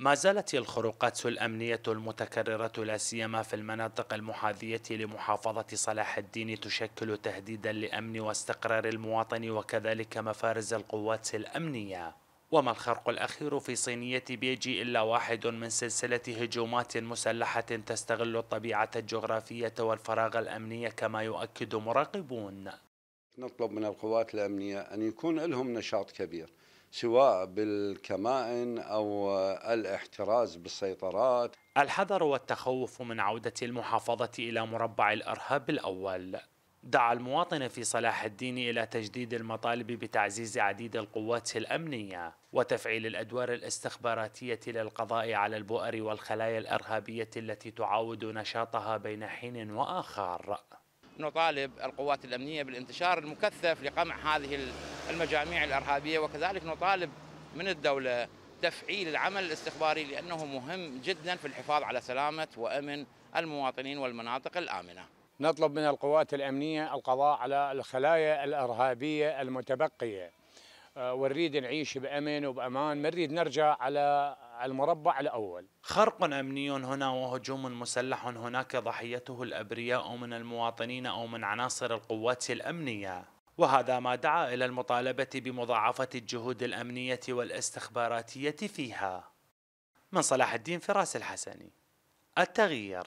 ما زالت الخروقات الأمنية المتكررة لا سيما في المناطق المحاذية لمحافظة صلاح الدين تشكل تهديدا لأمن واستقرار المواطن وكذلك مفارز القوات الأمنية وما الخرق الأخير في صينية بيجي إلا واحد من سلسلة هجومات مسلحة تستغل الطبيعة الجغرافية والفراغ الأمني كما يؤكد مراقبون نطلب من القوات الأمنية أن يكون لهم نشاط كبير سواء بالكمائن أو الاحتراز بالسيطرات الحذر والتخوف من عودة المحافظة إلى مربع الإرهاب الأول دعا المواطن في صلاح الدين إلى تجديد المطالب بتعزيز عديد القوات الأمنية وتفعيل الأدوار الاستخباراتية للقضاء على البؤر والخلايا الإرهابية التي تعاود نشاطها بين حين وآخر نطالب القوات الأمنية بالانتشار المكثف لقمع هذه المجاميع الإرهابية وكذلك نطالب من الدولة تفعيل العمل الاستخباري لأنه مهم جدا في الحفاظ على سلامة وأمن المواطنين والمناطق الآمنة نطلب من القوات الأمنية القضاء على الخلايا الإرهابية المتبقية ونريد نعيش بأمن وبأمان ما نريد نرجع على المربع الأول خرق أمني هنا وهجوم مسلح هناك ضحيته الأبرياء من المواطنين أو من عناصر القوات الأمنية وهذا ما دعا إلى المطالبة بمضاعفة الجهود الأمنية والاستخباراتية فيها من صلاح الدين فراس الحسني التغيير